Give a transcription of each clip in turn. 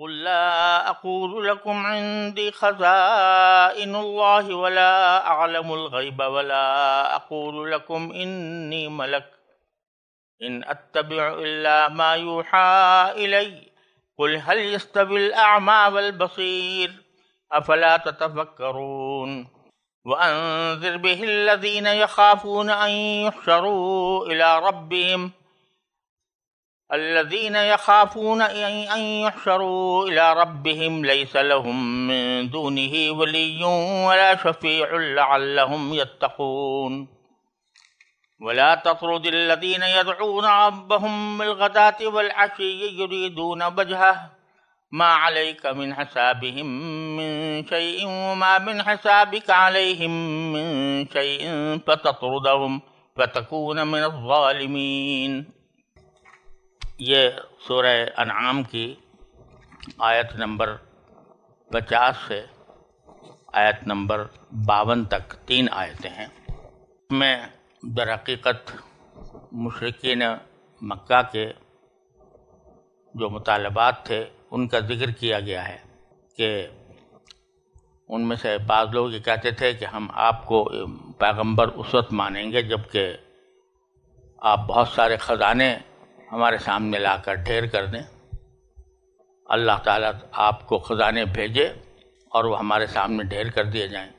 قل لا أقول لكم عندي خزائن الله ولا أعلم الغيب ولا أقول لكم إني ملك إن أتبع إلا ما يوحى إلي قل هل يستوي الأعمى والبصير أفلا تتفكرون وأنذر به الذين يخافون أن يحشروا إلى ربهم ۖ الذين يخافون أن يحشروا إلى ربهم ليس لهم من دونه ولي ولا شفيع لعلهم يتقون ولا تطرد الذين يدعون ربهم بالغداة والعشي يريدون وجهه ما عليك من حسابهم من شيء وما من حسابك عليهم من شيء فتطردهم فتكون من الظالمين ये सूर अनाम की आयत नंबर पचास से आयत नंबर बावन तक तीन आयतें हैं में दरक़ीक़त मशरकिन मक्का के जो मुतालबात थे उनका जिक्र किया गया है कि उनमें से बाज़ लोग ये कहते थे कि हम आपको पैगंबर उस वक्त मानेंगे जबकि आप बहुत सारे ख़जाने हमारे सामने लाकर ढेर कर दें अल्लाह ताला आपको खजाने भेजे और वो हमारे सामने ढेर कर दिए जाएं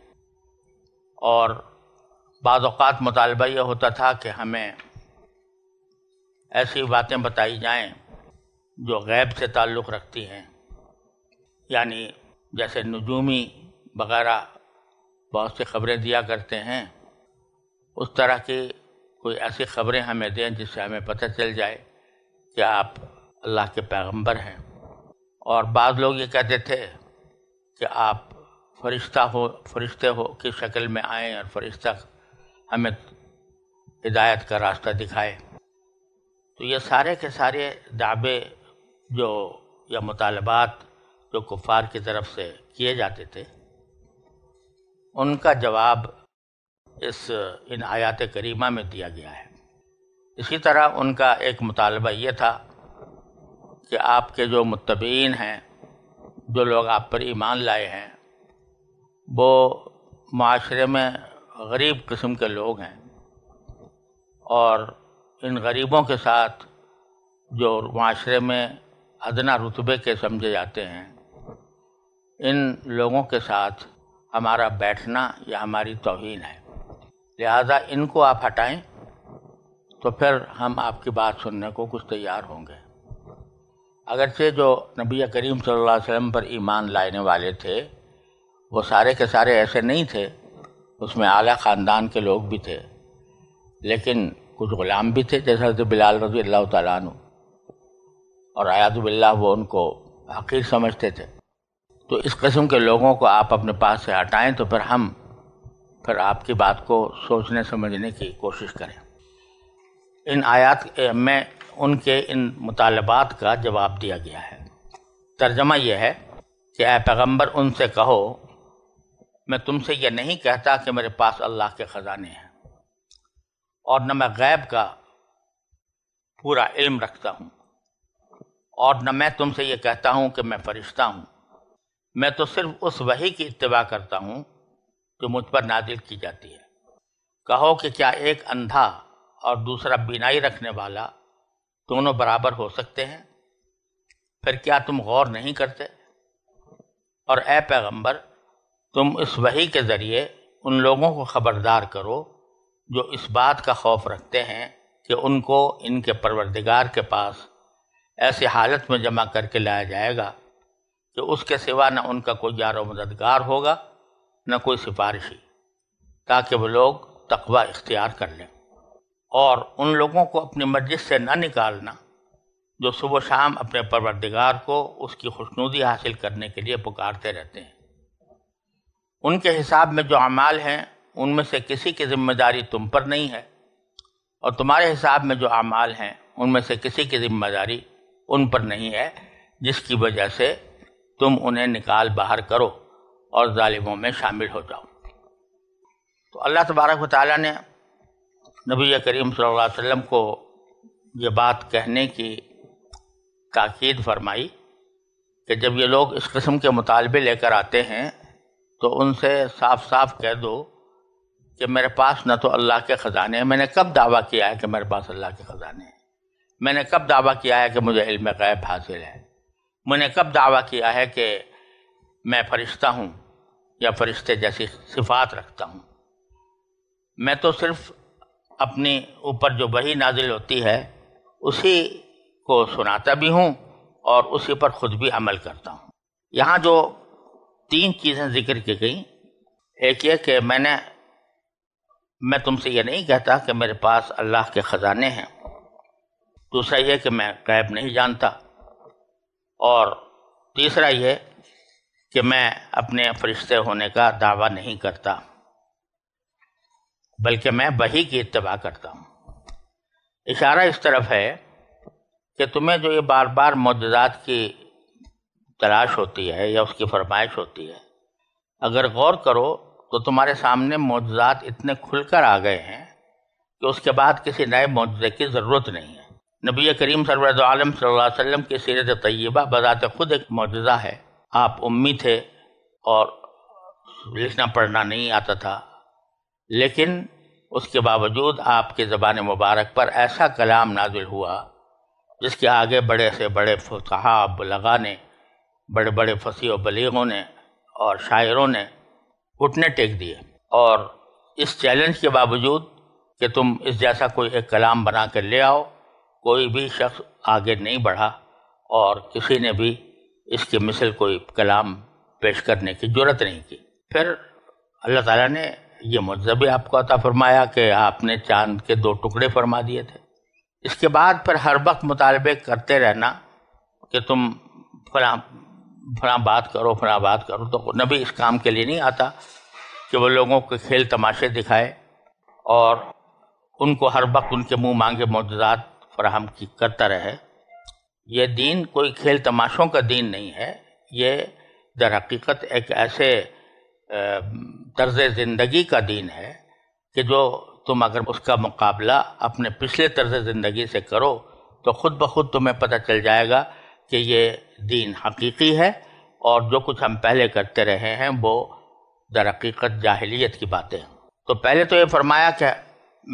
और बाज़ात मुतालबा यह होता था कि हमें ऐसी बातें बताई जाएं जो गैब से ताल्लुक़ रखती हैं यानी जैसे नजूमी वगैरह बहुत सी खबरें दिया करते हैं उस तरह की कोई ऐसी खबरें हमें दें जिससे हमें पता चल जाए कि आप अल्लाह के पैगंबर हैं और बाद लोग ये कहते थे कि आप फरिश्ता हो फरिश्ते हो की शक्ल में आए और फरिश्ता हमें हिदायत का रास्ता दिखाए तो ये सारे के सारे दावे जो या मुतालबात जो कुफार की तरफ से किए जाते थे उनका जवाब इस इन आयात करीमा में दिया गया है इसी तरह उनका एक मुतालबा ये था कि आपके जो मुतबीन हैं जो लोग आप पर ईमान लाए हैं वो माशरे में गरीब किस्म के लोग हैं और इन गरीबों के साथ जो माशरे में अदना रुतबे के समझे जाते हैं इन लोगों के साथ हमारा बैठना या हमारी तोहन है लिहाजा इनको आप हटाएं तो फिर हम आपकी बात सुनने को कुछ तैयार होंगे अगरचे जो नबी करीम सल्लल्लाहु अलैहि वसल्लम पर ईमान लाने वाले थे वो सारे के सारे ऐसे नहीं थे उसमें आला ख़ानदान के लोग भी थे लेकिन कुछ ग़ुलाम भी थे जैसे हजरत बिलाल रजी अल्लाह तु और आयातबिल्ला वो उनको हकीर समझते थे तो इस कस्म के लोगों को आप अपने पास से हटाएं तो फिर हम फिर आपकी बात को सोचने समझने की कोशिश करें इन आयात में उनके इन मुतालबात का जवाब दिया गया है तर्जमा यह है कि ए पैगम्बर उनसे कहो मैं तुमसे यह नहीं कहता कि मेरे पास अल्लाह के ख़जाने हैं और न मैं गैब का पूरा इल्म रखता हूँ और न मैं तुमसे ये कहता हूँ कि मैं फ़रिश्ता हूँ मैं तो सिर्फ उस वही की इतवा करता हूँ जो मुझ पर नादिल की जाती है कहो कि क्या एक अंधा और दूसरा बिनाई रखने वाला दोनों बराबर हो सकते हैं फिर क्या तुम गौर नहीं करते और ए पैगंबर तुम इस वही के ज़रिए उन लोगों को ख़बरदार करो जो इस बात का खौफ रखते हैं कि उनको इनके परवरदिगार के पास ऐसी हालत में जमा करके लाया जाएगा कि उसके सिवा न उनका कोई यार मददगार होगा न कोई सिफारिशी ताकि वो लोग तकवा इख्तियार कर लें और उन लोगों को अपनी मस्जिद से ना निकालना जो सुबह शाम अपने परवरदिगार को उसकी खुशनुदी हासिल करने के लिए पुकारते रहते हैं उनके हिसाब में जो अमाल हैं उनमें से किसी की जिम्मेदारी तुम पर नहीं है और तुम्हारे हिसाब में जो अमाल हैं उनमें से किसी की जिम्मेदारी उन पर नहीं है जिसकी वजह से तुम उन्हें निकाल बाहर करो और ालिमों में शामिल हो जाओ तो अल्लाह तबारक ताली ने नबी करीम सल्लल्लाहु अलैहि वसल्लम को ये बात कहने की ताकीद फरमाई कि जब ये लोग इस कस्म के मुतालबे लेकर आते हैं तो उनसे साफ साफ कह दो कि मेरे पास न तो अल्लाह के ख़जाने हैं मैंने कब दावा किया है कि मेरे पास अल्लाह के ख़जाने हैं मैंने कब दावा किया है कि मुझे इल्म गैब हासिल है मैंने कब दावा किया है कि मैं फ़रिश्ता हूँ या फ़रिश्ते जैसी सिफात रखता हूँ मैं तो सिर्फ़ अपने ऊपर जो वही नाजिल होती है उसी को सुनाता भी हूँ और उसी पर ख़ुद भी अमल करता हूँ यहाँ जो तीन चीज़ें जिक्र की गई एक ये कि मैंने मैं तुमसे ये नहीं कहता कि मेरे पास अल्लाह के ख़जाने हैं दूसरा यह कि मैं गैब नहीं जानता और तीसरा यह कि मैं अपने फरिश्ते होने का दावा नहीं करता बल्कि मैं वही की इतवा करता हूँ इशारा इस तरफ है कि तुम्हें जो ये बार बार मददात की तलाश होती है या उसकी फरमाइश होती है अगर गौर करो तो तुम्हारे सामने मौजात इतने खुलकर आ गए हैं कि उसके बाद किसी नए मौजे की ज़रूरत नहीं है नबी करीम सरवरद आलम सल्ला वम की सीरत तय्यबा बदात खुद एक मौजा है आप उम्मीद थे और लिखना पढ़ना नहीं आता था लेकिन उसके बावजूद आपके ज़बान मुबारक पर ऐसा कलाम नाजिल हुआ जिसके आगे बड़े से बड़े फुतहा बलगा ने बड़े बड़े फसी बलीगों ने और शायरों ने घुटने टेक दिए और इस चैलेंज के बावजूद कि तुम इस जैसा कोई एक कलाम बना कर ले आओ कोई भी शख्स आगे नहीं बढ़ा और किसी ने भी इसके मिसल कोई कलाम पेश करने की जरूरत नहीं की फिर अल्लाह ताला ने ये मुआवजा भी आपको अता फरमाया कि आपने चांद के दो टुकड़े फरमा दिए थे इसके बाद फिर हर वक्त मुतालबे करते रहना कि तुम फला फला बात करो फला बात करो तो नबी इस काम के लिए नहीं आता कि वो लोगों को खेल तमाशे दिखाए और उनको हर वक्त उनके मुंह मांगे मौजूदात फराहम की करता रहे ये दीन कोई खेल तमाशों का दीन नहीं है ये दर हकीकत एक ऐसे तर्ज ज़िंदगी का दिन है कि जो तुम अगर उसका मुकाबला अपने पिछले तर्ज ज़िंदगी से करो तो ख़ुद ब खुद तुम्हें पता चल जाएगा कि ये दिन हकीकी है और जो कुछ हम पहले करते रहे हैं वो दर हकीकत जाहलीत की बातें हैं तो पहले तो ये फरमाया कि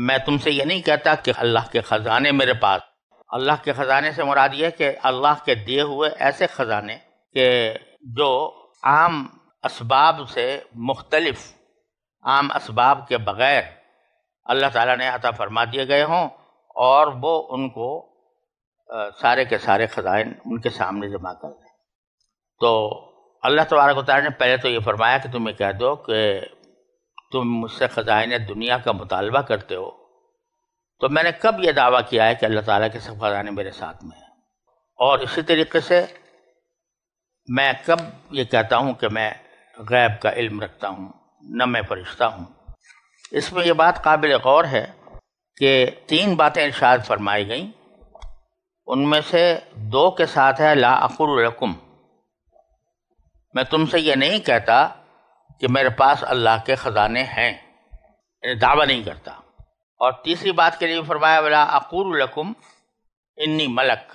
मैं तुमसे ये नहीं कहता कि अल्लाह के ख़जाने मेरे पास अल्लाह के ख़जाने से मुराद ये कि अल्लाह के दिए हुए ऐसे ख़जाने के जो आम इसबाब से मुख्तलफ़ आम इसबाब के बग़ैर अल्लाह ताला ने अता फरमा दिए गए हों और वो उनको सारे के सारे ख़जाइन उनके सामने जमा कर दें तो अल्लाह तबारक वाली ने पहले तो ये फरमाया कि तुम्हें कह दो कि तुम मुझसे ख़जाइन दुनिया का मुतालबा करते हो तो मैंने कब ये दावा किया है कि अल्लाह ताला के सब ख़जाने मेरे साथ में हैं और इसी तरीके से मैं कब ये कहता हूँ कि मैं गैब का इल्म रखता हूँ न मैं फरिश्ता हूँ इसमें यह बात काबिल गौर है कि तीन बातें इर्शाद फरमाई गई उनमें से दो के साथ है ला अकुरकुम मैं तुमसे ये नहीं कहता कि मेरे पास अल्लाह के ख़जाने हैं दावा नहीं करता और तीसरी बात के लिए फरमाया वाला अकूरकुम इन्नी मलक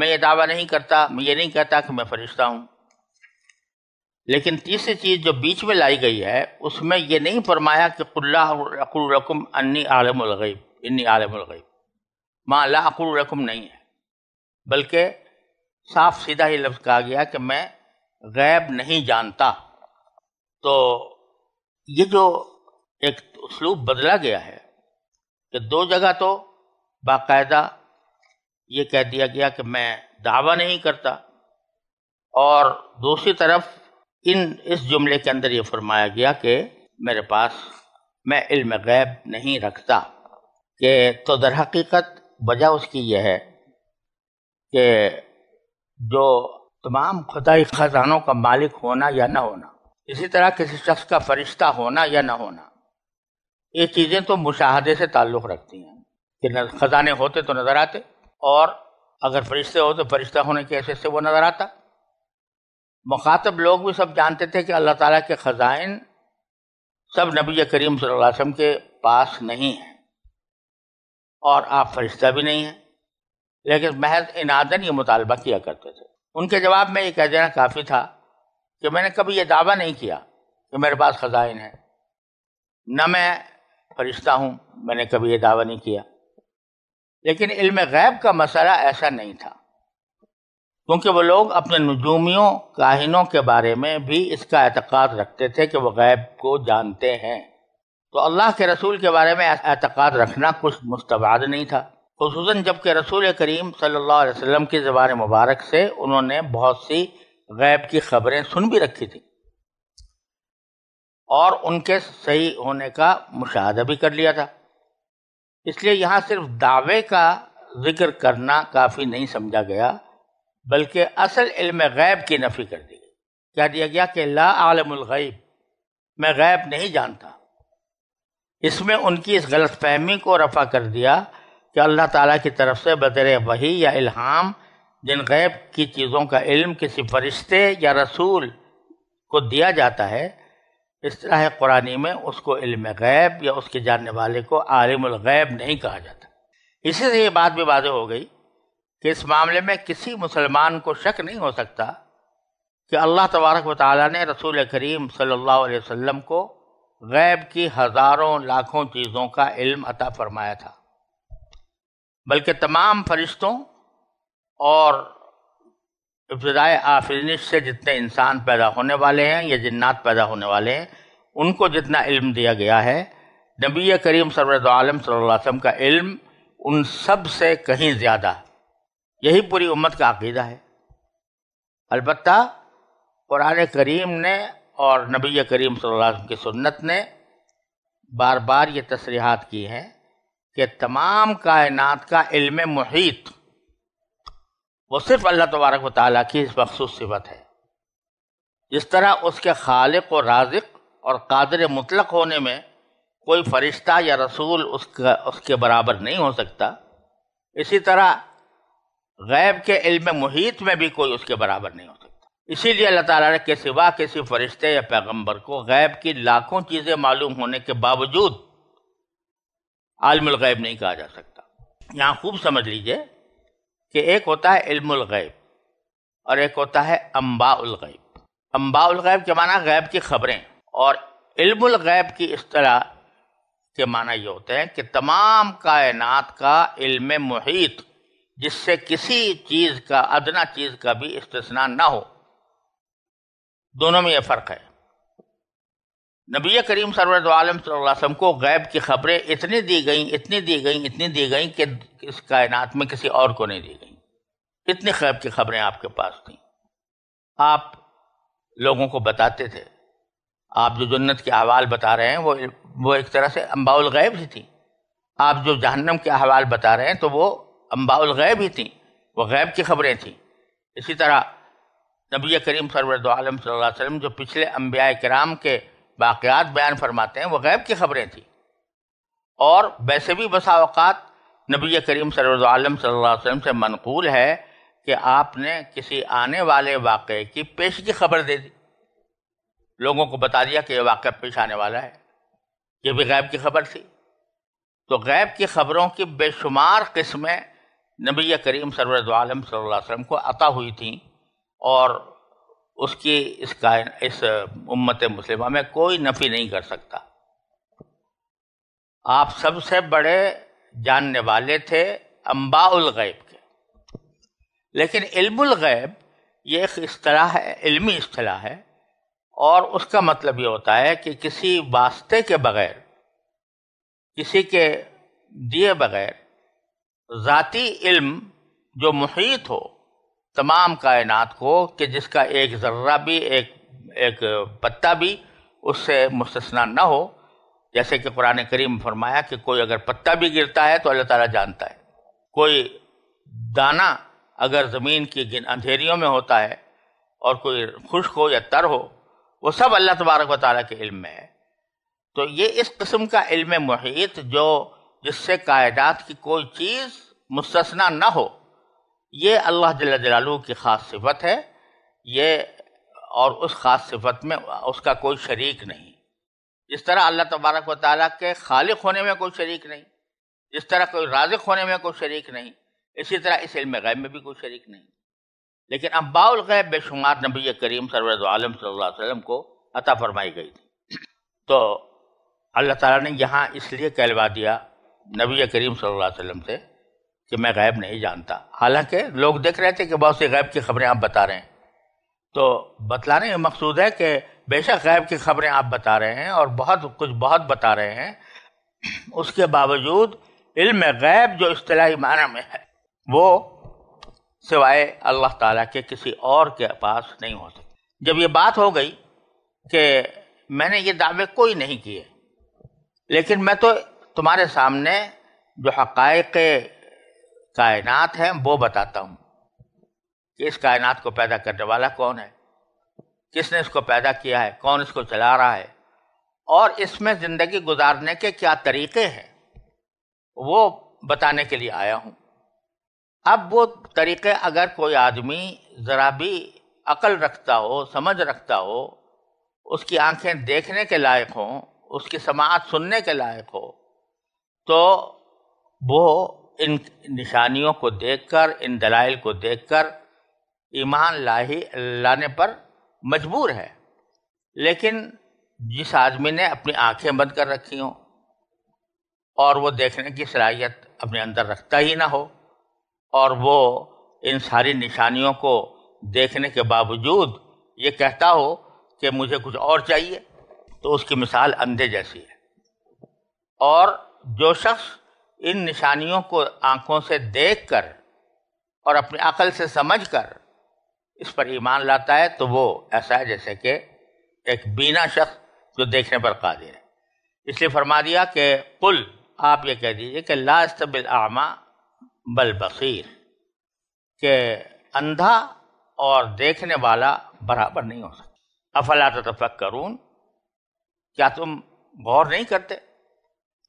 मैं ये दावा नहीं करता मैं ये नहीं कहता कि मैं फरिश्ता हूँ लेकिन तीसरी चीज़ जो बीच में लाई गई है उसमें ये नहीं फरमाया कि कुल्लाकुम अन्नी आलमगैब इन्नी आलमगैब माँ ला अकुलरकम नहीं है बल्कि साफ सीधा ही लफ्ज़ कहा गया कि मैं गैब नहीं जानता तो ये जो एक उसलूब बदला गया है कि दो जगह तो बाकायदा ये कह दिया गया कि मैं दावा नहीं करता और दूसरी तरफ इन इस जुमले के अंदर ये फरमाया गया कि मेरे पास मैं इल्म गैब नहीं रखता कि तो दर हकीकत वजह उसकी यह है कि जो तमाम खुदाई ख़जानों का मालिक होना या ना होना इसी तरह किसी शख्स का फरिश्ता होना या ना होना ये चीज़ें तो मुशाहदे से ताल्लुक़ रखती हैं कि ख़जाने होते तो नज़र आते और अगर फरिश्ते हो तो फरिश्ता होने के हैसियत से वो नज़र आता मुखातब लोग भी सब जानते थे कि अल्लाह ताला के ख़जाइन सब नबी करीम सल्लल्लाहु अलैहि वसल्लम के पास नहीं है और आप फरिश्ता भी नहीं हैं लेकिन महज इनादन ये मुतालबा किया करते थे उनके जवाब में ये कह देना काफ़ी था कि मैंने कभी यह दावा नहीं किया कि मेरे पास ख़जाइन है न मैं फरिश्ता हूँ मैंने कभी यह दावा नहीं किया लेकिन इल्म गैब का मसला ऐसा नहीं था क्योंकि वो लोग अपने नजूमियों काहिनों के बारे में भी इसका एतक़ाद रखते थे कि वह गैब को जानते हैं तो अल्लाह के रसूल के बारे में एतक़ाद रखना कुछ मुस्तबाद नहीं था खसूस जब रसूल करीम सल्ला वसम की ज़बान मुबारक से उन्होंने बहुत सी गैब की खबरें सुन भी रखी थी और उनके सही होने का मुशाह भी कर लिया था इसलिए यहाँ सिर्फ दावे का जिक्र करना काफ़ी नहीं समझा गया बल्कि असल इल्म गैब की नफ़ी कर दी गई कह दिया गया कि ला आलमगैब मैं गैब नहीं जानता इसमें उनकी इस गलत फहमी को रफा कर दिया कि अल्लाह ताला की तरफ से बदर वही या इल्हाम जिन गैब की चीज़ों का इल्म किसी फरिश्ते या रसूल को दिया जाता है इस तरह कुरानी में उसको इल्म गैब या उसके जानने वाले को आलिमगैब नहीं कहा जाता इसी से ये बात भी वाजह हो गई कि इस मामले में किसी मुसलमान को शक नहीं हो सकता कि अल्लाह तबारक व ताली ने रसूल करीम सल्लल्लाहु अलैहि वसल्लम को गैब की हज़ारों लाखों चीज़ों का इल्म अता फरमाया था बल्कि तमाम फरिश्तों और इब्तदाय आफरनिश से जितने इंसान पैदा होने वाले हैं या जन्ात पैदा होने वाले हैं उनको जितना इल्म दिया गया है नबी करीम सरम आलम सल्लल्लाहु का इल्म उन सब से कहीं ज़्यादा यही पूरी उम्मत का अकीदा है अलबत् कुरान करीम ने और नबी करीम वसल्लम की सुन्नत ने बार बार ये तसरीहत की हैं कि तमाम कायनात का इल्म मुहित वो सिर्फ अल्लाह तबारक वाली की मखसूस सिफत है इस तरह उसके खालिक और राजिक और कादर मुतलक होने में कोई फरिश्ता या रसूल उसका उसके बराबर नहीं हो सकता इसी तरह गैब के इल्म मुहित में भी कोई उसके बराबर नहीं हो सकता इसीलिए अल्लाह ताला के सिवा किसी फरिश्ते या पैगंबर को गैब की लाखों चीज़ें मालूम होने के बावजूद आलमगैब नहीं कहा जा सकता यहाँ खूब समझ लीजिए कि एक होता है इल्मैब और एक होता है अम्बाउलगैब अम्बाउलगैब के माना गैब की खबरें और इल्मगैब की इस तरह के माना ये होते हैं कि तमाम कायनात का इल्म मुहित जिससे किसी चीज का अदना चीज का भी इस्तना ना हो दोनों में यह फर्क है नबी करीम सरवत आलम वसम को गैब की खबरें इतनी दी गई इतनी दी गई इतनी दी गई कि इस कायनात में किसी और को नहीं दी गई इतनी गैब की खबरें आपके पास थी आप लोगों को बताते थे आप जो जन्नत के अहवाल बता रहे हैं वो वो एक तरह से अम्बाउल गैब ही थी आप जो जहन्नम के अहवाल बता रहे हैं तो वो अम्बाउल गैब ही थी वह गैब की खबरें थी इसी तरह नबी करीम सरवरद आलम जो पिछले अम्बिया कराम के वाक़ात बयान फरमाते हैं वह गैब की खबरें थी और वैसे भी बसावक़ात नबी करीम सरवरद आलम सल्लल्लाहु से मनकूल है कि आपने किसी आने वाले वाक़े की पेश की खबर दे दी लोगों को बता दिया कि यह वाक़ पेश आने वाला है ये भी गैब की खबर थी तो गैब की खबरों की बेशुमार किस्में नबी करीम सरवर आलम को अता हुई थी और उसकी इस कायन इस उम्मत मुस्लिम में कोई नफ़ी नहीं कर सकता आप सबसे बड़े जानने वाले थे अम्बाउल गैब के लेकिन इल्मुल गैब ये एक असलाह है इल्मी असलाह है और उसका मतलब ये होता है कि किसी वास्ते के बगैर किसी के दिए बगैर ज़ाती इल्म जो मुहीत हो तमाम कायनात को कि जिसका एक ज़र्रा भी एक एक पत्ता भी उससे मुस्तना ना हो जैसे कि कुरान करीम फरमाया कि कोई अगर पत्ता भी गिरता है तो अल्लाह ताला जानता है कोई दाना अगर ज़मीन की अंधेरियों में होता है और कोई खुश्क हो या तर हो वो सब अल्लाह तबारक व ताली के इल्म में है तो ये इस कस्म का इल्म मुहीत जो जिससे कायदात की कोई चीज़ मुस्तना न हो ये अल्लाह जल जलालू की ख़ास सिफत है ये और उस ख़ास सिफत में उसका कोई शरीक नहीं इस तरह अल्लाह तबारक व ताली के खालिक होने में कोई शरीक नहीं इस तरह कोई राजिक होने में कोई शरीक नहीं इसी तरह इस इल्म गैब में भी कोई शरीक नहीं लेकिन अबाउल गैब बेशुमार नबी करीम सरवरद आलम सल्लल्लाहु को अता फरमाई गई थी तो अल्लाह ताला ने यहाँ इसलिए कहलवा दिया नबी करीम सल्लल्लाहु अलैहि वसल्लम से कि मैं गैब नहीं जानता हालांकि लोग देख रहे थे कि बहुत सी गैब की खबरें आप बता रहे हैं तो बतलाने का मकसूद है कि बेशक गैब की खबरें आप बता रहे हैं और बहुत कुछ बहुत बता रहे हैं उसके बावजूद इल्म गैब जो अतलाही माना में है वो सिवाय अल्लाह ताला के किसी और के पास नहीं हो सकती जब ये बात हो गई कि मैंने ये दावे कोई नहीं किए लेकिन मैं तो तुम्हारे सामने जो हक़ कायनात हैं वो बताता हूँ कि इस कायनात को पैदा करने वाला कौन है किसने इसको पैदा किया है कौन इसको चला रहा है और इसमें ज़िंदगी गुजारने के क्या तरीके हैं वो बताने के लिए आया हूँ अब वो तरीके अगर कोई आदमी ज़रा भी अकल रखता हो समझ रखता हो उसकी आंखें देखने के लायक हों उसकी समाज सुनने के लायक हो तो वो इन निशानियों को देखकर इन दलाइल को देखकर ईमान लाही लाने पर मजबूर है लेकिन जिस आदमी ने अपनी आंखें बंद कर रखी हों और वो देखने की सलाहियत अपने अंदर रखता ही ना हो और वो इन सारी निशानियों को देखने के बावजूद ये कहता हो कि मुझे कुछ और चाहिए तो उसकी मिसाल अंधे जैसी है और जो शख्स इन निशानियों को आंखों से देखकर और अपनी अकल से समझकर इस पर ईमान लाता है तो वो ऐसा है जैसे कि एक बीना शख्स जो देखने पर कादिर है इसलिए फरमा दिया कि कुल आप ये कह दीजिए कि लास्त बिल आमा बल बसीर के अंधा और देखने वाला बराबर नहीं हो सकता अफला तफक करून क्या तुम गौर नहीं करते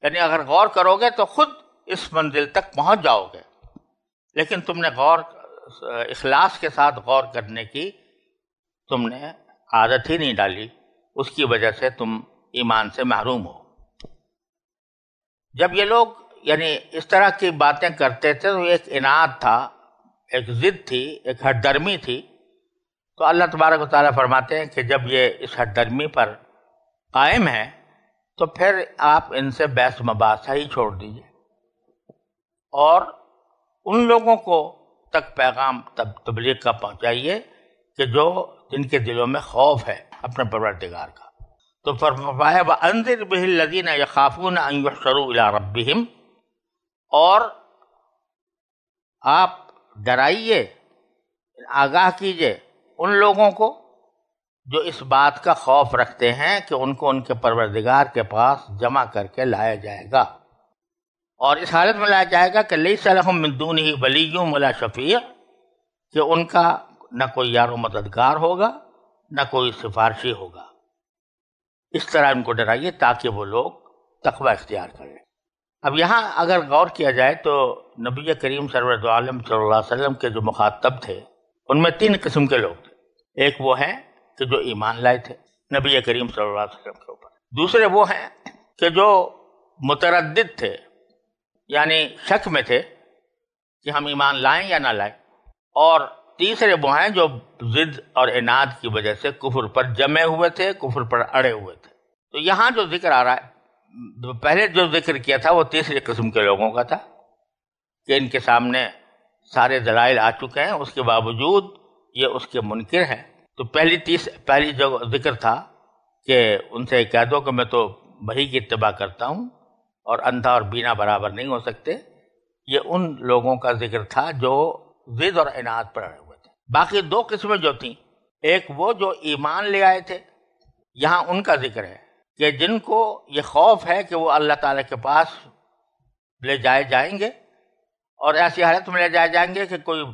यानी अगर गौर करोगे तो खुद इस मंजिल तक पहुंच जाओगे लेकिन तुमने गौर इखलास के साथ गौर करने की तुमने आदत ही नहीं डाली उसकी वजह से तुम ईमान से महरूम हो जब ये लोग यानी इस तरह की बातें करते थे तो एक इनाद था एक जिद थी एक हटदर्मी थी तो अल्लाह तबारक तारा फरमाते हैं कि जब ये इस हटदर्मी पर कायम है तो फिर आप इनसे बहस मबासा ही छोड़ दीजिए और उन लोगों को तक पैगाम तब तबलीग का पहुंचाइए कि जो जिनके दिलों में खौफ है अपने परवरदिगार का तो फिर अंदर बह बदीन यकाफून अंगशरू इला रबिम और आप डराइए आगाह कीजिए उन लोगों को जो इस बात का खौफ रखते हैं कि उनको उनके परवरदिगार के पास जमा करके लाया जाएगा और इस हालत में लाया जाएगा कि लई सलहम ही वली मुला शफ़ी कि उनका न कोई यारो मददगार होगा न कोई सिफारशी होगा इस तरह उनको डराइए ताकि वो लोग तकवा इख्तियार करें अब यहाँ अगर गौर किया जाए तो नबी करीम सरवरम सल्ला सल्लल्लाहु के जो मुखातब थे उनमें तीन किस्म के लोग थे एक वो हैं कि जो ईमान लाए थे नबी करीम वसल्लम के ऊपर दूसरे वो हैं कि जो मुतरद थे यानी शक में थे कि हम ईमान लाएं या ना लाएं और तीसरे वो हैं जो जिद और इनाद की वजह से कुफर पर जमे हुए थे कुफर पर अड़े हुए थे तो यहाँ जो जिक्र आ रहा है पहले जो जिक्र किया था वो तीसरे किस्म के लोगों का था कि इनके सामने सारे दलाइल आ चुके हैं उसके बावजूद ये उसके मुनकर हैं तो पहली तीस पहली जो जिक्र था कि उनसे कह दो कि मैं तो वही की इतबा करता हूँ और अंधा और बीना बराबर नहीं हो सकते ये उन लोगों का जिक्र था जो जिद और इनात पर अड़े हुए थे बाकी दो किस्में जो थी एक वो जो ईमान ले आए थे यहाँ उनका जिक्र है कि जिनको ये खौफ है कि वो अल्लाह ताला के पास ले जाए जाएंगे और ऐसी हालत में ले जाए जाएंगे कि कोई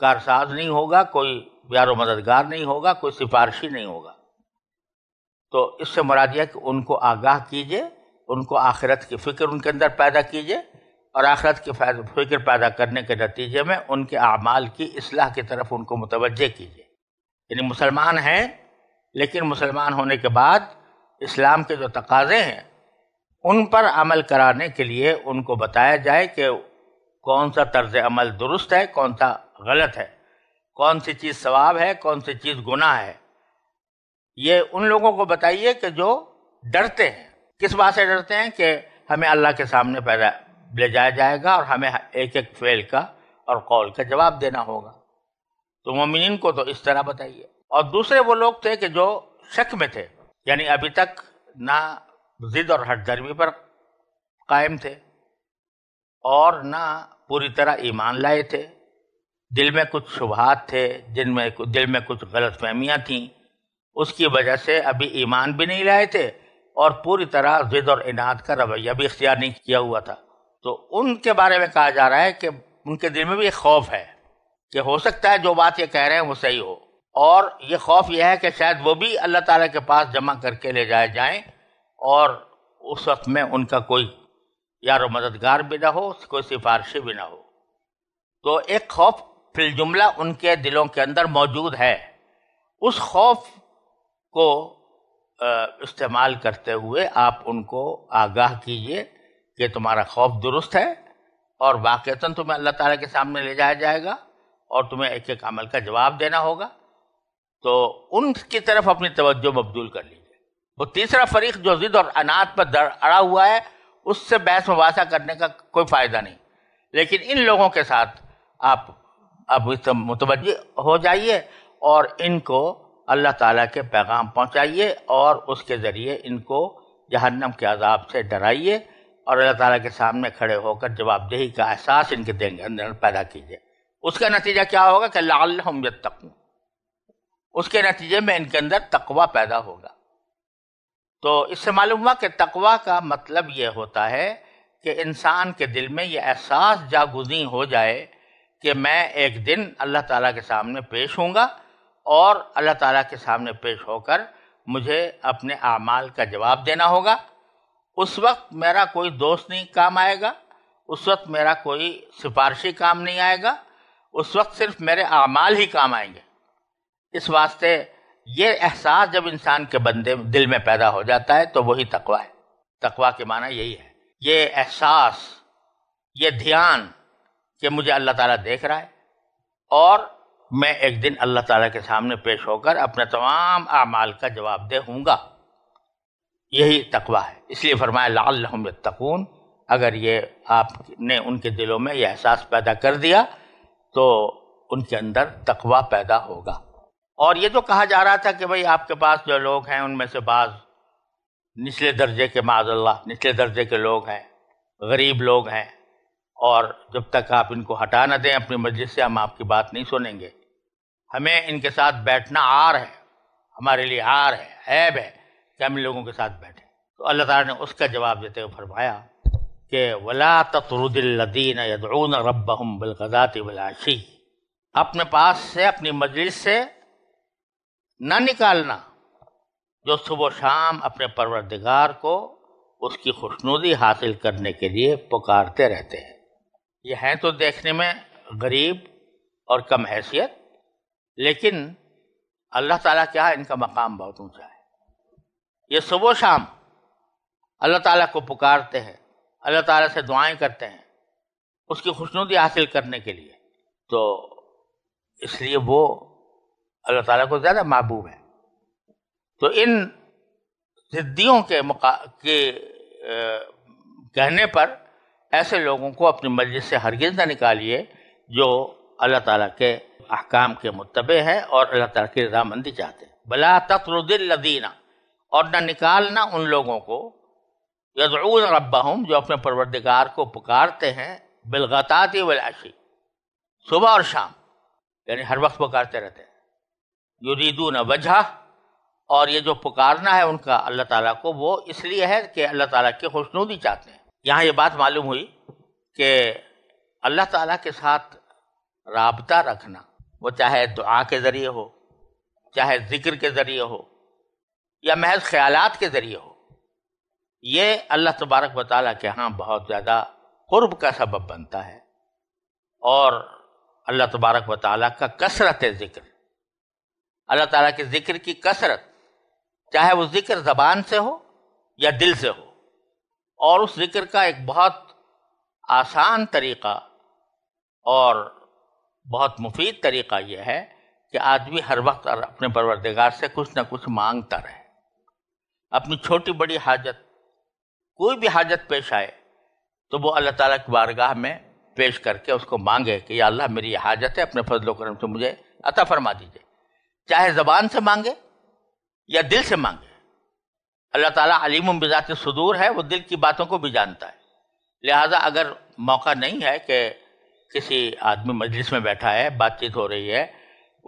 कारसाज नहीं होगा कोई प्यारो मददगार नहीं होगा कोई सिफारशी नहीं होगा तो इससे मुराद यह कि उनको आगाह कीजिए उनको आखिरत की फ़िक्र उनके अंदर पैदा कीजिए और आखिरत की फ़िक्र पैदा करने के नतीजे में उनके अमाल की असलाह की तरफ उनको मुतवजह कीजिए यानी मुसलमान हैं लेकिन मुसलमान होने के बाद इस्लाम के जो तकाजे हैं उन पर अमल कराने के लिए उनको बताया जाए कि कौन सा तर्ज अमल दुरुस्त है कौन सा गलत है कौन सी चीज़ सवाब है कौन सी चीज़ गुनाह है ये उन लोगों को बताइए कि जो डरते हैं किस बात से डरते हैं कि हमें अल्लाह के सामने पैदा ले जाया जाएगा और हमें एक एक फेल का और कौल का जवाब देना होगा तो मोमिन को तो इस तरह बताइए और दूसरे वो लोग थे कि जो शक में थे यानी अभी तक ना जिद और हटधर्मी पर कायम थे और ना पूरी तरह ईमान लाए थे दिल में कुछ शुभात थे जिनमें दिल में कुछ गलत फहमियाँ थीं उसकी वजह से अभी ईमान भी नहीं लाए थे और पूरी तरह जिद और इनाद का रवैया भी इख्तियार नहीं किया हुआ था तो उनके बारे में कहा जा रहा है कि उनके दिल में भी एक खौफ है कि हो सकता है जो बात ये कह रहे हैं वो सही हो और ये खौफ यह है कि शायद वो भी अल्लाह ताला के पास जमा करके ले जाए जाएं और उस वक्त में उनका कोई यार मददगार भी ना हो कोई सिफारशी भी ना हो तो एक खौफ फिल जुमला उनके दिलों के अंदर मौजूद है उस खौफ को इस्तेमाल करते हुए आप उनको आगाह कीजिए कि तुम्हारा खौफ दुरुस्त है और वाक़ता तुम्हें अल्लाह ताला के सामने ले जाया जाएगा और तुम्हें एक एक अमल का जवाब देना होगा तो उनकी तरफ अपनी तवज्जो मबदूल कर लीजिए वो तीसरा फरीक जो जिद और अनाथ पर अड़ा हुआ है उससे बहस मुबासा करने का कोई फ़ायदा नहीं लेकिन इन लोगों के साथ आप अब इस तो मुतवजह हो जाइए और इनको अल्लाह ताला के पैगाम पहुंचाइए और उसके ज़रिए इनको जहन्नम के अजाब से डराइए और अल्लाह ताला के सामने खड़े होकर जवाबदेही का एहसास इनके देंगे अंदर पैदा कीजिए उसका नतीजा क्या होगा कि लाल हम उसके नतीजे में इनके अंदर तकवा पैदा होगा तो इससे मालूम हुआ कि तकवा का मतलब ये होता है कि इंसान के दिल में ये एहसास जागुजी हो जाए कि मैं एक दिन अल्लाह ताला के सामने पेश होऊंगा और अल्लाह ताला के सामने पेश होकर मुझे अपने अमाल का जवाब देना होगा उस वक्त मेरा कोई दोस्त नहीं काम आएगा उस वक्त मेरा कोई सिफारशी काम नहीं आएगा उस वक्त सिर्फ मेरे अमाल ही काम आएंगे इस वास्ते ये एहसास जब इंसान के बंदे दिल में पैदा हो जाता है तो वही तकवा है तकवा के माना यही है ये एहसास ये ध्यान कि मुझे अल्लाह ताला देख रहा है और मैं एक दिन अल्लाह ताला के सामने पेश होकर अपने तमाम अमाल का जवाब दे हूँगा यही तकवा है इसलिए फरमाया लाल अगर ये आपने उनके दिलों में यह एहसास पैदा कर दिया तो उनके अंदर तकवा पैदा होगा और ये तो कहा जा रहा था कि भाई आपके पास जो लोग हैं उनमें से बाज़ निचले दर्जे के माजल्ला निचले दर्जे के लोग हैं गरीब लोग हैं और जब तक आप इनको हटा ना दें अपनी मस्जिद से हम आपकी बात नहीं सुनेंगे हमें इनके साथ बैठना आर है हमारे लिए आर है ऐब है कि हम लोगों के साथ बैठे तो अल्लाह ताला ने उसका जवाब देते हुए फरमाया कि वला तत्रुदिल्लदीन यदून रब हम बिलगजात वलाशी अपने पास से अपनी मजलिस से ना निकालना जो सुबह शाम अपने परवरदिगार को उसकी खुशनुदी हासिल करने के लिए पुकारते रहते हैं ये हैं तो देखने में गरीब और कम हैसियत लेकिन अल्लाह ताला क्या है इनका मकाम बहुत ऊंचा है ये सुबह शाम अल्लाह ताला को पुकारते हैं अल्लाह ताला से दुआएं करते हैं उसकी खुशनुदी हासिल करने के लिए तो इसलिए वो अल्लाह ताला को ज़्यादा महबूब है तो इन जिद्दियों के मुका के कहने पर ऐसे लोगों को अपनी मस्जिद से हरगिज ना निकालिए जो अल्लाह ताला के अहकाम के मुतबे हैं और अल्लाह ताला की रजामंदी चाहते हैं बला तत्रुदिल्लदीना और न निकालना उन लोगों को यदून रब्बा जो अपने परवरदिगार को पुकारते हैं बिलगताती वलाशी सुबह और शाम यानी हर वक्त पुकारते रहते हैं युरीदू न वजह और ये जो पुकारना है उनका अल्लाह ताला को वो इसलिए है कि अल्लाह ताला की खुशनुदी चाहते हैं यहाँ ये बात मालूम हुई कि अल्लाह ताला के साथ रबता रखना वो चाहे दुआ के ज़रिए हो चाहे ज़िक्र के ज़रिए हो या महज ख्याल के ज़रिए हो ये अल्लाह तबारक व वाली के यहाँ बहुत ज़्यादा क़ुरब का सबब बनता है और अल्लाह तबारक वाली का कसरत है ज़िक्र अल्लाह ताली के ज़िक्र की कसरत चाहे वो ज़िक्र ज़बान से हो या दिल से हो और उस जिक्र का एक बहुत आसान तरीका और बहुत मुफीद तरीका यह है कि आदमी हर वक्त अपने परवरदिगार से कुछ ना कुछ मांगता रहे अपनी छोटी बड़ी हाजत कोई भी हाजत पेश आए तो वो अल्लाह ताला की बारगाह में पेश करके उसको मांगे कि या अल्लाह मेरी हाजत है अपने फजलो करम से मुझे अता फरमा दीजिए चाहे ज़बान से मांगे या दिल से मांगे अल्लाह ताला अलीम बिजात सदूर है वो दिल की बातों को भी जानता है लिहाजा अगर मौका नहीं है कि किसी आदमी मजलिस में बैठा है बातचीत हो रही है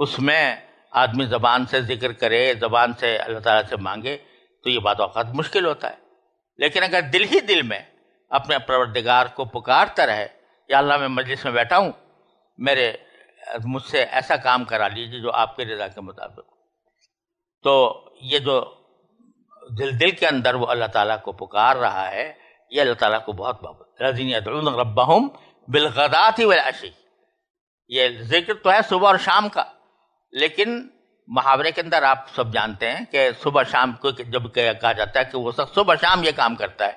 उसमें आदमी ज़बान से ज़िक्र करे ज़बान से अल्लाह ताला से मांगे तो ये बात अवत मुश्किल होता है लेकिन अगर दिल ही दिल में अपने परवरदिगार को पुकारता रहे या अल्लाह मैं मजलिस में बैठा हूँ मेरे मुझसे ऐसा काम करा लीजिए जो आपके रजा के मुताबिक तो ये जो दिल दिल के अंदर वो अल्लाह ताला को पुकार रहा है ये अल्लाह ताला को बहुत मोहब्बत बिलगदात ही वशी ये जिक्र तो है सुबह और शाम का लेकिन मुहावरे के अंदर आप सब जानते हैं कि सुबह शाम को जब कहा जाता है कि वो सब सुबह शाम ये काम करता है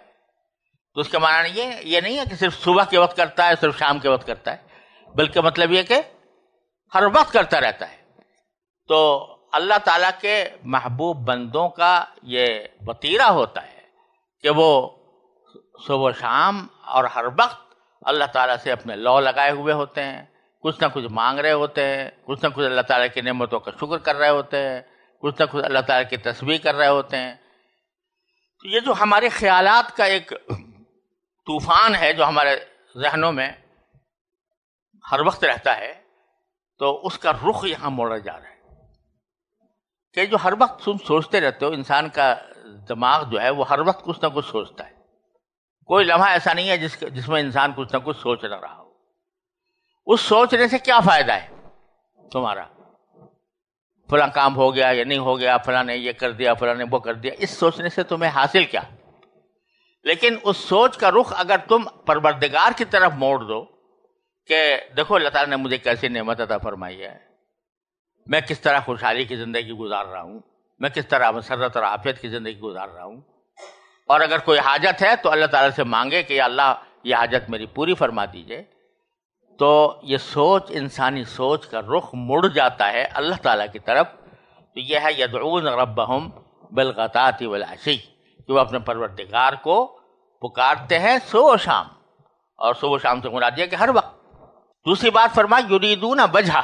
तो उसके माना ये ये नहीं है कि सिर्फ सुबह के वक्त करता है सिर्फ शाम के वक्त करता है बल्कि मतलब ये कि हर वक्त करता रहता है तो अल्लाह ताला के महबूब बंदों का ये वतीरा होता है कि वो सुबह शाम और हर वक्त अल्लाह ताला से अपने लॉ लगाए हुए होते हैं कुछ ना कुछ मांग रहे होते हैं कुछ ना कुछ अल्लाह ताला की नेमतों का शुक्र कर रहे होते हैं कुछ ना कुछ अल्लाह ताला की तस्वीर कर रहे होते हैं तो ये जो हमारे ख्याल का एक तूफान है जो हमारे जहनों में हर वक्त रहता है तो उसका रुख यहाँ मोड़ा जा रहा है कि तो जो हर वक्त तुम सोचते रहते हो इंसान का दिमाग जो है वो हर वक्त कुछ ना कुछ सोचता है कोई लम्हा ऐसा नहीं है जिस जिसमें इंसान कुछ ना कुछ सोच ना रहा हो उस सोचने से क्या फायदा है तुम्हारा फला काम हो गया या नहीं हो गया फला ने ये कर दिया फला ने वो कर दिया इस सोचने से तुम्हें हासिल क्या लेकिन उस सोच का रुख अगर तुम परवरदिगार की तरफ मोड़ दो कि देखो लता ने मुझे कैसी नेमत अदा फरमाई है मैं किस तरह खुशहाली की ज़िंदगी गुजार रहा हूँ मैं किस तरह मसरत और आफियत की ज़िंदगी गुजार रहा हूँ और अगर कोई हाजत है तो अल्लाह ताला से मांगे कि अल्लाह ये हाजत मेरी पूरी फरमा दीजिए तो ये सोच इंसानी सोच का रुख मुड़ जाता है अल्लाह ताला की तरफ तो यह है यदून रबहम बलगताती वलाशी कि वह अपने परवरदिगार को पुकारते हैं सुबह शाम और सुबह शाम से मुरादिया दिया कि हर वक्त दूसरी बात फरमा ना बजहा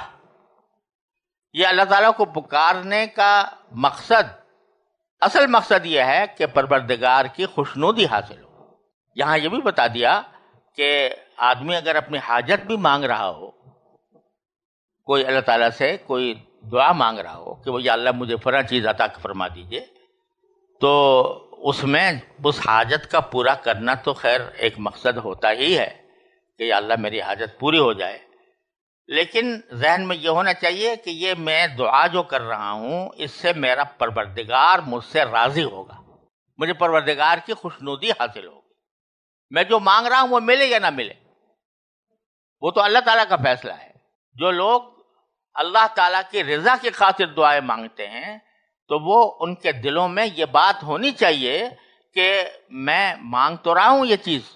ये अल्लाह ताला को पुकारने का मकसद असल मकसद यह है कि परवरदगार की खुशनुदी हासिल हो यहाँ ये भी बता दिया कि आदमी अगर अपनी हाजत भी मांग रहा हो कोई अल्लाह ताला से कोई दुआ मांग रहा हो कि भैया अल्लाह मुझे फला चीज़ अता फरमा दीजिए तो उसमें उस हाजत का पूरा करना तो खैर एक मकसद होता ही है कि अल्लाह मेरी हाजत पूरी हो जाए लेकिन जहन में यह होना चाहिए कि ये मैं दुआ जो कर रहा हूँ इससे मेरा परवरदिगार मुझसे राज़ी होगा मुझे परवरदिगार की खुशनुदी हासिल होगी मैं जो मांग रहा हूँ वो मिले या ना मिले वो तो अल्लाह ताला का फैसला है जो लोग अल्लाह ताला की रजा की खातिर दुआएं मांगते हैं तो वो उनके दिलों में ये बात होनी चाहिए कि मैं मांग तो रहा हूँ ये चीज़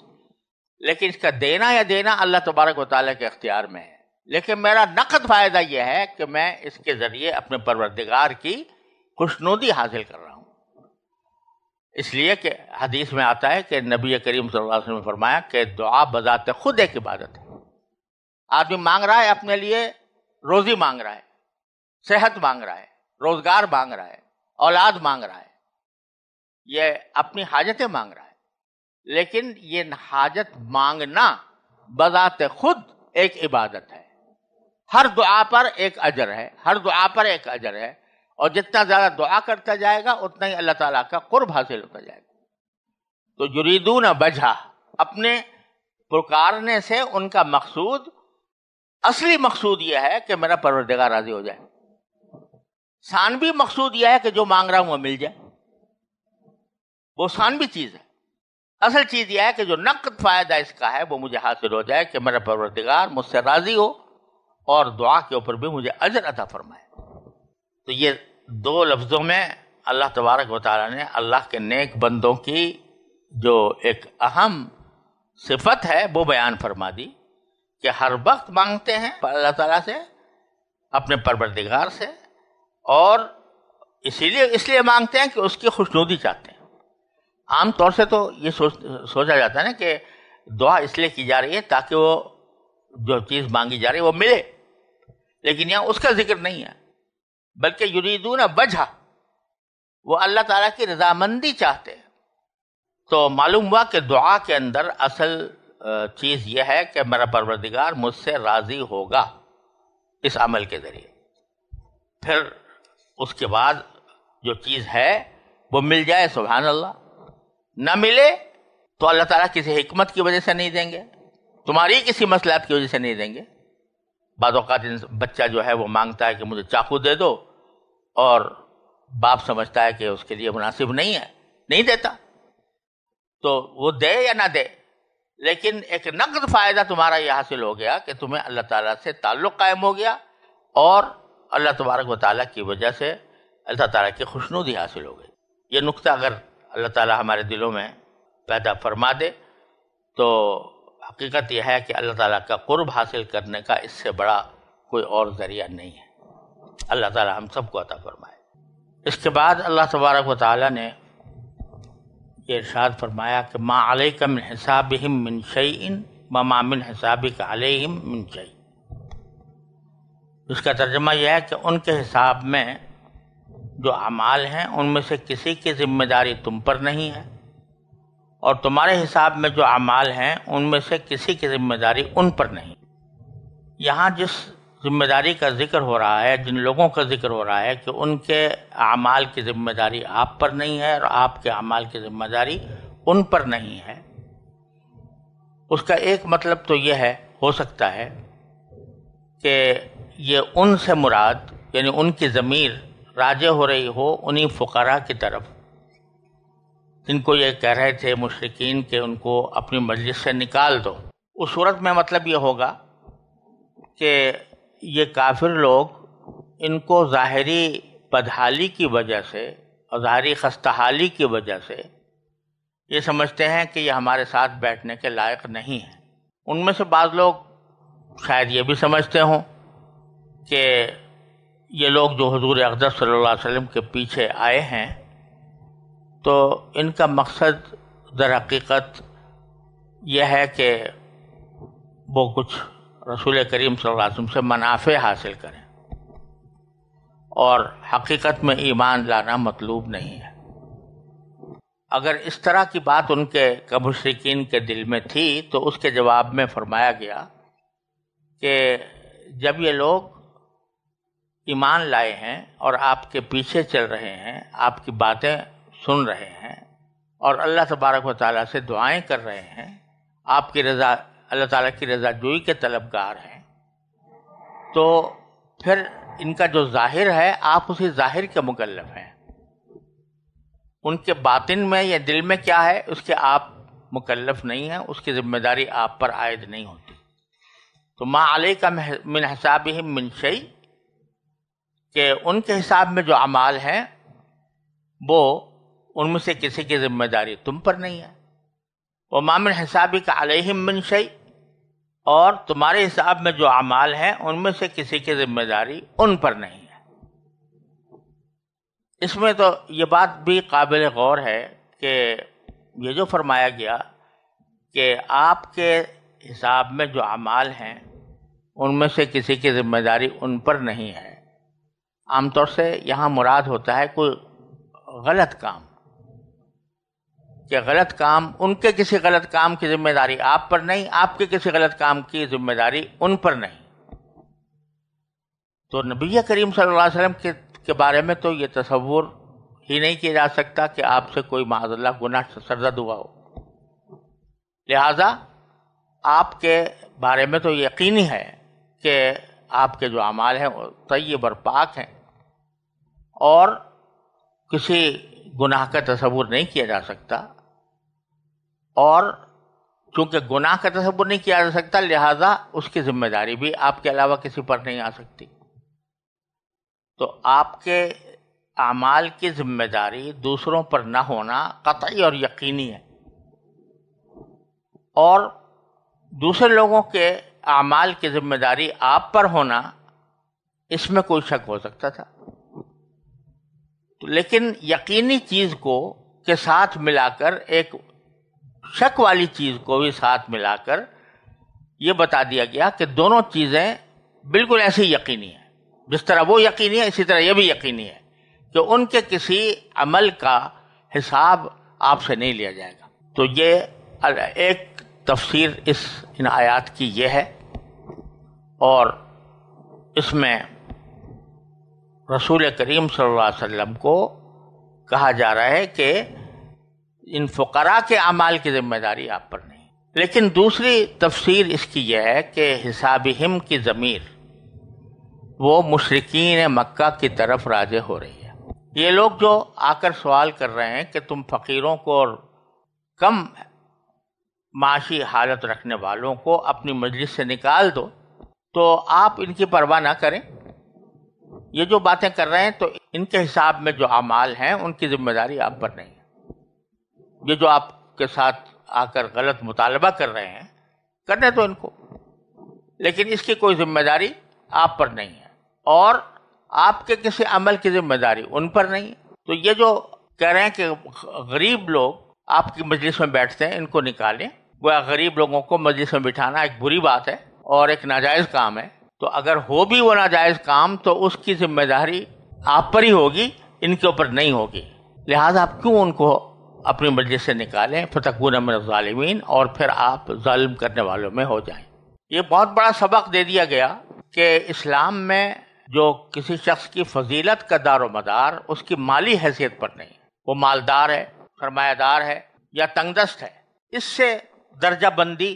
लेकिन इसका देना या देना अल्लाह तबारक वाली के अख्तियार में है लेकिन मेरा नकद फ़ायदा यह है कि मैं इसके ज़रिए अपने परवरदिगार की खुशनुदी हासिल कर रहा हूँ इसलिए कि हदीस में आता है कि नबी करीम सल्लल्लाहु ने फरमाया कि दुआ बजात खुद एक इबादत है आदमी मांग रहा है अपने लिए रोज़ी मांग रहा है सेहत मांग रहा है रोज़गार मांग रहा है औलाद मांग रहा है यह अपनी हाजतें मांग रहा है लेकिन ये हाजत मांगना बजात खुद एक इबादत है हर दुआ पर एक अजर है हर दुआ पर एक अजर है और जितना ज़्यादा दुआ करता जाएगा उतना ही अल्लाह ताला का कुर्ब हासिल होता जाएगा तो जुरीदू न बजा अपने पुकारने से उनका मकसूद असली मकसूद यह है कि मेरा परवरदिगार राजी हो जाए सानवी मकसूद यह है कि जो मांग रहा हूं वह मिल जाए वो सानवी चीज़ है असल चीज़ यह है कि जो नकद फ़ायदा इसका है वो मुझे हासिल हो जाए कि मेरा परवरदिगार मुझसे राज़ी हो और दुआ के ऊपर भी मुझे अजर अदा फरमाए तो ये दो लफ्ज़ों में अल्लाह तबारक व वाली ने अल्लाह के नेक बंदों की जो एक अहम सिफत है वो बयान फरमा दी कि हर वक्त मांगते हैं अल्लाह ताला से अपने परवरदिगार से और इसीलिए इसलिए मांगते हैं कि उसकी खुशनुदी चाहते हैं आम तौर से तो ये सोच सोचा जाता है ना कि दुआ इसलिए की जा रही है ताकि वो जो चीज़ मांगी जा रही है वो मिले लेकिन यहां उसका जिक्र नहीं है बल्कि युरीदून बजा वो अल्लाह ताला की रजामंदी चाहते हैं तो मालूम हुआ कि दुआ के अंदर असल चीज़ यह है कि मेरा परवरदिगार मुझसे राज़ी होगा इस अमल के ज़रिए फिर उसके बाद जो चीज़ है वो मिल जाए सुबहान अल्लाह ना मिले तो अल्लाह ताला किसी हमत की वजह से नहीं देंगे तुम्हारी किसी मसलात की वजह से नहीं देंगे बाद बच्चा जो है वो मांगता है कि मुझे चाकू दे दो और बाप समझता है कि उसके लिए मुनासिब नहीं है नहीं देता तो वो दे या ना दे लेकिन एक नकद फ़ायदा तुम्हारा ये हासिल हो गया कि तुम्हें अल्लाह ताला से ताल्लुक़ कायम हो गया और अल्लाह तबारक व की वजह से अल्लाह ताला की खुशनुदी हासिल हो गई ये नुक्ता अगर अल्लाह ताला हमारे दिलों में पैदा फरमा दे तो हकीकत यह है कि अल्लाह ताला का कुर्ब हासिल करने का इससे बड़ा कोई और ज़रिया नहीं है अल्लाह ताला हम सबको अता फरमाए इसके बाद अल्लाह तबारक व ताली ने ये इरशाद फरमाया कि माँ अलकम हिसाब हिम मिन शईन ममामिन हिसाबिक अलहिम मिन शई इसका तर्जमा यह है कि उनके हिसाब में जो अमाल हैं उनमें से किसी की जिम्मेदारी तुम पर नहीं है और तुम्हारे हिसाब में जो अमाल हैं उनमें से किसी की जिम्मेदारी उन पर नहीं यहाँ जिस जिम्मेदारी का जिक्र हो रहा है जिन लोगों का जिक्र हो रहा है कि उनके अमाल की जिम्मेदारी आप पर नहीं है और आपके अमाल की जिम्मेदारी उन पर नहीं है उसका एक मतलब तो यह है हो सकता है कि ये उनसे मुराद यानी उनकी ज़मीर राजे हो रही हो उन्हीं फुकरा की तरफ इनको ये कह रहे थे मुशरकिन के उनको अपनी मस्जिद से निकाल दो उस सूरत में मतलब ये होगा कि ये काफिर लोग इनको ज़ाहरी बदहाली की वजह से और ज़ाहरी खस्तहाली की वजह से ये समझते हैं कि ये हमारे साथ बैठने के लायक नहीं है उनमें से बाज़ लोग शायद ये भी समझते हों कि ये लोग जो हजूर अकदर सल्ला अलैहि के पीछे आए हैं तो इनका मकसद दर हकीकत यह है कि वो कुछ रसूल करीम वसम से मुनाफ़े हासिल करें और हकीकत में ईमान लाना मतलूब नहीं है अगर इस तरह की बात उनके कबुशरकिन के दिल में थी तो उसके जवाब में फरमाया गया कि जब ये लोग ईमान लाए हैं और आपके पीछे चल रहे हैं आपकी बातें सुन रहे हैं और अल्लाह तबारक व ताली से दुआएं कर रहे हैं आपकी रज़ा अल्लाह ताला की रजा जोई के तलबगार हैं तो फिर इनका जो ज़ाहिर है आप उसी ज़ाहिर के मुकलफ हैं उनके बातिन में या दिल में क्या है उसके आप मुकलफ नहीं हैं उसकी ज़िम्मेदारी आप पर आयद नहीं होती तो माँ आले का मिन हिसाब ही मिनशई के उनके हिसाब में जो अमाल हैं वो उनमें से किसी की जिम्मेदारी तुम पर नहीं है वो मामिन हिसाबिक अलहिमिन शई और तुम्हारे हिसाब में जो अमाल हैं उनमें से किसी की जिम्मेदारी उन पर नहीं है इसमें तो ये बात भी काबिल गौर है कि ये जो फरमाया गया कि आपके हिसाब में जो अमाल हैं उनमें से किसी की जिम्मेदारी उन पर नहीं है आमतौर से यहाँ मुराद होता है कोई गलत काम या गलत काम उनके किसी गलत काम की जिम्मेदारी आप पर नहीं आपके किसी गलत काम की जिम्मेदारी उन पर नहीं तो नबी करीम सल्लल्लाहु अलैहि वसल्लम के, के बारे में तो ये तस्वुर ही नहीं किया जा सकता कि आपसे कोई माजल्ला गुनाह सरजद हुआ हो लिहाजा आपके बारे में तो यकीनी है कि आपके जो अमाल हैं तय और पाक हैं और किसी गुनाह का तस्वुर नहीं किया जा सकता और चूंकि गुनाह का तस्वुर नहीं किया जा सकता लिहाजा उसकी जिम्मेदारी भी आपके अलावा किसी पर नहीं आ सकती तो आपके अमाल की जिम्मेदारी दूसरों पर ना होना कतई और यकीनी है और दूसरे लोगों के अमाल की जिम्मेदारी आप पर होना इसमें कोई शक हो सकता था तो लेकिन यकीनी चीज़ को के साथ मिलाकर एक शक वाली चीज़ को भी साथ मिलाकर यह बता दिया गया कि दोनों चीज़ें बिल्कुल ऐसी यकीनी है जिस तरह वो यकीनी है इसी तरह यह भी यकीनी है कि उनके किसी अमल का हिसाब आपसे नहीं लिया जाएगा तो ये एक तफसीर इस इन आयात की यह है और इसमें रसूल करीम सल्लल्लाहु अलैहि वसल्लम को कहा जा रहा है कि इन फकरा के अमाल की जिम्मेदारी आप पर नहीं लेकिन दूसरी तफसीर इसकी यह है कि हिसाब हिम की ज़मीर वो मशरकिन मक्का की तरफ राजे हो रही है ये लोग जो आकर सवाल कर रहे हैं कि तुम फ़कीरों को और कम माशी हालत रखने वालों को अपनी मजलिस से निकाल दो तो आप इनकी परवाह ना करें ये जो बातें कर रहे हैं तो इनके हिसाब में जो अमाल हैं उनकी ज़िम्मेदारी आप पर नहीं ये जो आपके साथ आकर गलत मुतालबा कर रहे हैं करने तो इनको लेकिन इसकी कोई जिम्मेदारी आप पर नहीं है और आपके किसी अमल की जिम्मेदारी उन पर नहीं है तो ये जो कह रहे हैं कि गरीब लोग आपकी मजलिस में बैठते हैं इनको निकालें वह गरीब लोगों को मजलिस में बिठाना एक बुरी बात है और एक नाजायज़ काम है तो अगर हो भी वो नाजायज़ काम तो उसकी जिम्मेदारी आप पर ही होगी इनके ऊपर नहीं होगी लिहाजा आप क्यों उनको अपनी मर्जी से निकालें फतकून मन ालमीन और फिर आप ालम करने वालों में हो जाएं ये बहुत बड़ा सबक दे दिया गया कि इस्लाम में जो किसी शख्स की फजीलत का दार मदार उसकी माली हैसियत पर नहीं वो मालदार है सरमायादार है या तंगदस्त है इससे दर्जा बंदी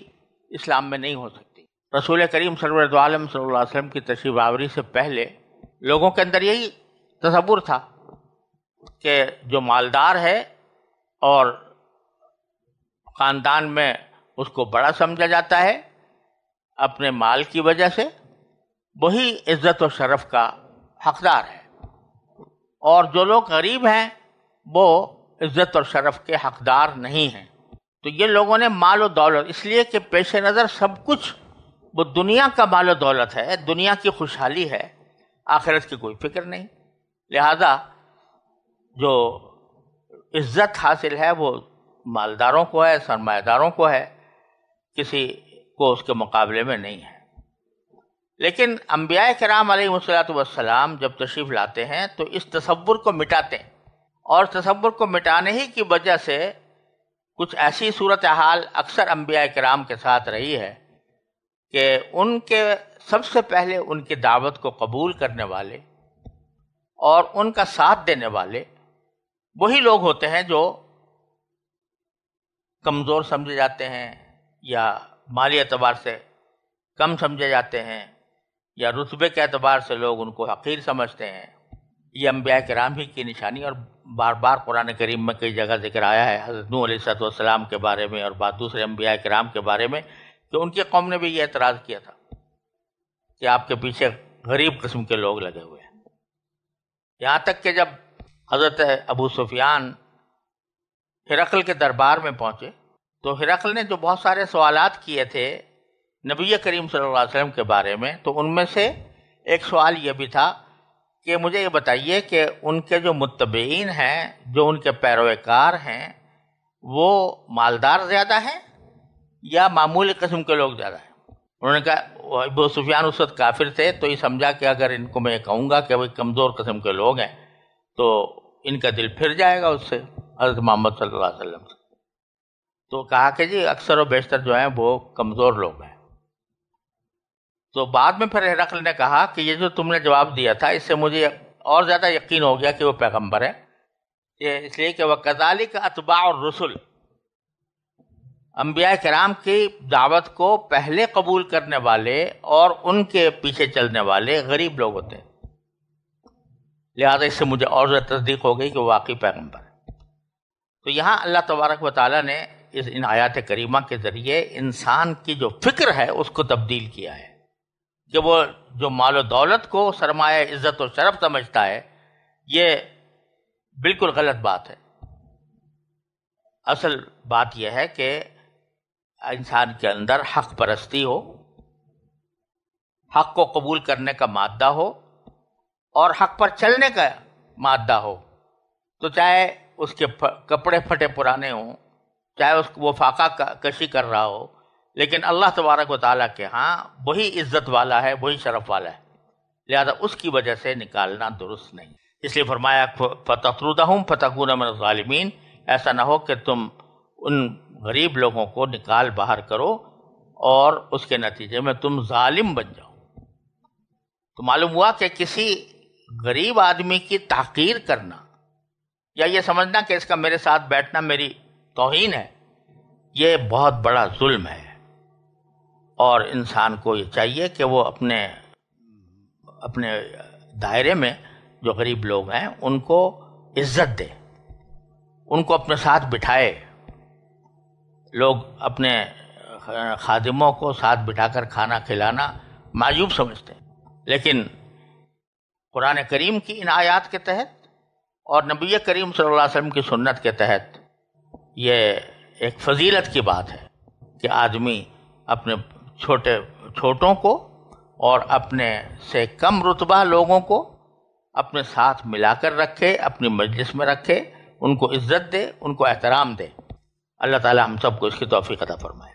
इस्लाम में नहीं हो सकती रसूल करीम सरम सल्लम की तशीब आवरी से पहले लोगों के अंदर यही तस्वुर था कि जो मालदार है और खानदान में उसको बड़ा समझा जाता है अपने माल की वजह से वही इज्जत और शरफ का हकदार है और जो लोग गरीब हैं वो इज्जत और शरफ के हकदार नहीं हैं तो ये लोगों ने माल और दौलत इसलिए कि पेश नज़र सब कुछ वो दुनिया का माल और दौलत है दुनिया की खुशहाली है आखिरत की कोई फिक्र नहीं लिहाजा जो इज्जत हासिल है वो मालदारों को है सरमादारों को है किसी को उसके मुकाबले में नहीं है लेकिन अम्बिया कराम वसलाम जब तशरीफ़ लाते हैं तो इस तस्वुर को मिटाते हैं और तस्वुर को मिटाने ही की वजह से कुछ ऐसी सूरत हाल अक्सर अम्बिया कराम के साथ रही है कि उनके सबसे पहले उनकी दावत को कबूल करने वाले और उनका साथ देने वाले वही लोग होते हैं जो कमज़ोर समझे जाते हैं या माली एतबार से कम समझे जाते हैं या रुतबे के एतबार से लोग उनको हकीर समझते हैं ये अम्बिया राम ही की निशानी और बार बार कुरान करीम में कई जगह जिक्र आया है हजरत नूसतम के बारे में और बात दूसरे अम्बिया राम के बारे में कि उनके कौम ने भी ये एतराज़ किया था कि आपके पीछे गरीब किस्म के लोग लगे हुए हैं यहाँ तक कि जब हज़रत अबू सुफियान हिरकल के दरबार में पहुँचे तो हिरकल ने जो बहुत सारे सवाल किए थे नबी करीम सल्लल्लाहु अलैहि वसल्लम के बारे में तो उनमें से एक सवाल ये भी था कि मुझे ये बताइए कि उनके जो मुतबीन हैं जो उनके पैरोकार हैं वो मालदार ज़्यादा हैं या मामूली कस्म के लोग ज़्यादा हैं उन्होंने कहा अबू सुफियान उस वक्त काफिर थे तो ये समझा कि अगर इनको मैं कहूँगा कि भाई कमज़ोर कस्म के लोग हैं तो इनका दिल फिर जाएगा उससे हजरत मोहम्मद सल्लल्लाहु अलैहि वसल्लम से तो कहा कि जी अक्सर और बेशतर जो हैं वो कमज़ोर लोग हैं तो बाद में फिर हरकल ने कहा कि ये जो तुमने जवाब दिया था इससे मुझे और ज़्यादा यकीन हो गया कि वो पैगम्बर है ये इसलिए कि वह कदालिक अतबा और रसुल अम्बिया कराम की दावत को पहले कबूल करने वाले और उनके पीछे चलने वाले गरीब लोग होते हैं लिहाजा इससे मुझे और तस्दीक हो गई कि वाकई पैगम्बर तो यहाँ अल्लाह तबारक व ताली ने इस इन आयात करीमा के ज़रिए इंसान की जो फिक्र है उसको तब्दील किया है कि वो जो माल दौलत को सरमाए इज़्ज़त और शरफ समझता है ये बिल्कुल गलत बात है असल बात यह है कि इंसान के अंदर हक परस्ती हो हक को कबूल करने का मादा हो और हक पर चलने का मादा हो तो चाहे उसके कपड़े फटे पुराने हों चाहे उसको वो फाका कशी कर रहा हो लेकिन अल्लाह तबारक व ताली के हाँ वही इज्जत वाला है वही शरफ वाला है लिहाजा उसकी वजह से निकालना दुरुस्त नहीं इसलिए फरमाया फतरुदा हूँ फतकून ालमीन ऐसा ना हो कि तुम उन गरीब लोगों को निकाल बाहर करो और उसके नतीजे में तुम ालिम बन जाओ तो मालूम हुआ कि किसी गरीब आदमी की ताकीर करना या ये समझना कि इसका मेरे साथ बैठना मेरी तोहन है ये बहुत बड़ा जुल्म है और इंसान को ये चाहिए कि वो अपने अपने दायरे में जो गरीब लोग हैं उनको इज्जत दे उनको अपने साथ बिठाए लोग अपने खादिमों को साथ बिठाकर खाना खिलाना मायूब समझते हैं लेकिन कुरान करीम की इन आयात के तहत और नबी करीम सल्लल्लाहु अलैहि वसल्लम की सुन्नत के तहत यह एक फजीलत की बात है कि आदमी अपने छोटे छोटों को और अपने से कम रुतबा लोगों को अपने साथ मिलाकर रखे अपनी मजलिस में रखे उनको इज्जत दे उनको एहतराम दे अल्लाह ताला हम सबको इसकी तोफ़ी अदा फरमाए